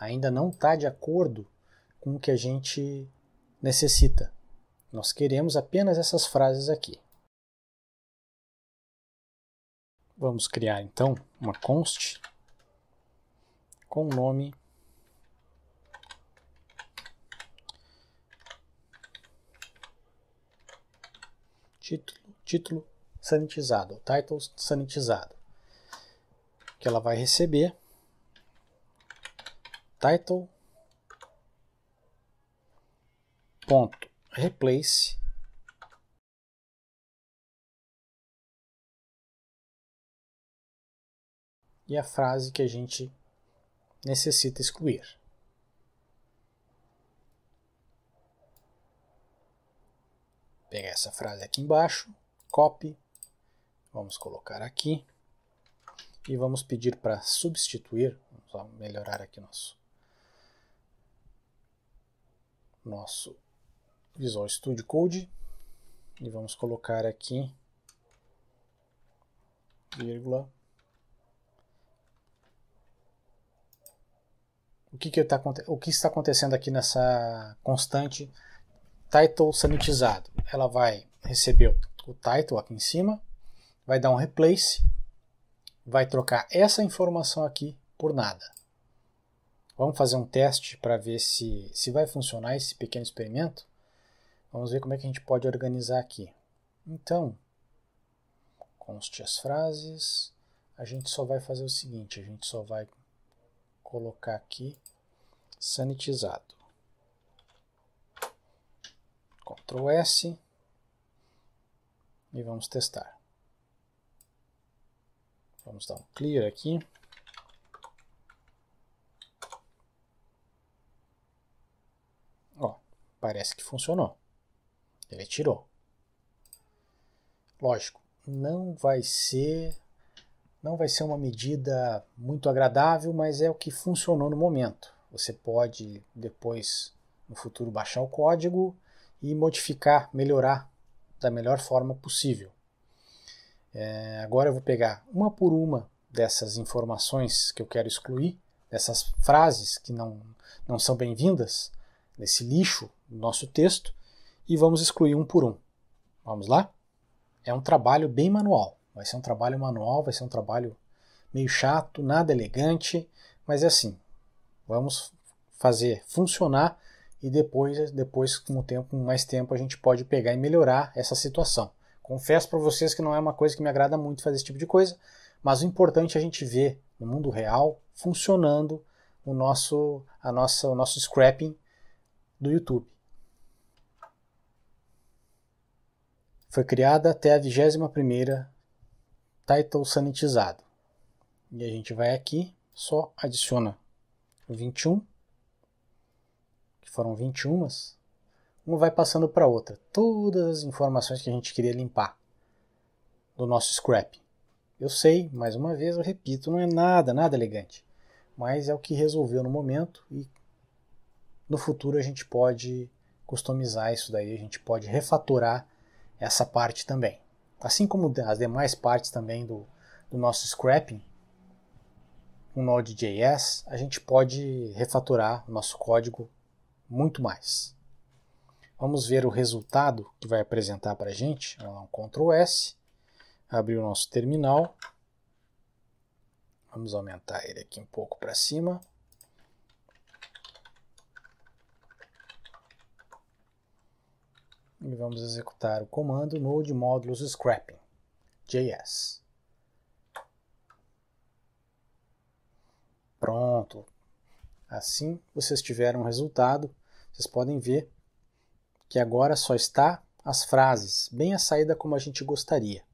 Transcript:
ainda não está de acordo com o que a gente necessita. Nós queremos apenas essas frases aqui. Vamos criar então uma const com o nome título, título sanitizado, title sanitizado, que ela vai receber title ponto replace e a frase que a gente necessita excluir. Pegar essa frase aqui embaixo, copy, vamos colocar aqui e vamos pedir para substituir, vamos melhorar aqui nosso nosso Visual Studio Code e vamos colocar aqui vírgula o que, que, tá, o que está acontecendo aqui nessa constante title sanitizado ela vai receber o title aqui em cima vai dar um replace vai trocar essa informação aqui por nada Vamos fazer um teste para ver se, se vai funcionar esse pequeno experimento? Vamos ver como é que a gente pode organizar aqui. Então, conste as frases, a gente só vai fazer o seguinte, a gente só vai colocar aqui sanitizado. Ctrl S e vamos testar. Vamos dar um clear aqui. Parece que funcionou. Ele tirou. Lógico, não vai ser não vai ser uma medida muito agradável, mas é o que funcionou no momento. Você pode depois no futuro baixar o código e modificar, melhorar da melhor forma possível. É, agora eu vou pegar uma por uma dessas informações que eu quero excluir, dessas frases que não, não são bem-vindas, desse lixo nosso texto e vamos excluir um por um. Vamos lá? É um trabalho bem manual. Vai ser um trabalho manual, vai ser um trabalho meio chato, nada elegante, mas é assim. Vamos fazer funcionar e depois, depois com o tempo, com mais tempo, a gente pode pegar e melhorar essa situação. Confesso para vocês que não é uma coisa que me agrada muito fazer esse tipo de coisa, mas o importante é a gente ver no mundo real funcionando o nosso, a nossa, o nosso scrapping do YouTube. Foi criada até a 21 primeira title sanitizado. E a gente vai aqui, só adiciona 21, que foram 21, uma vai passando para outra. Todas as informações que a gente queria limpar do nosso scrap. Eu sei, mais uma vez eu repito, não é nada, nada elegante, mas é o que resolveu no momento e no futuro a gente pode customizar isso daí, a gente pode refatorar essa parte também. Assim como as demais partes também do, do nosso scrapping, um Node.js, a gente pode refaturar o nosso código muito mais. Vamos ver o resultado que vai apresentar para a gente. um Ctrl S, abrir o nosso terminal. Vamos aumentar ele aqui um pouco para cima. e vamos executar o comando node módulos scrapping js. Pronto. Assim vocês tiveram o um resultado. Vocês podem ver que agora só está as frases, bem a saída como a gente gostaria.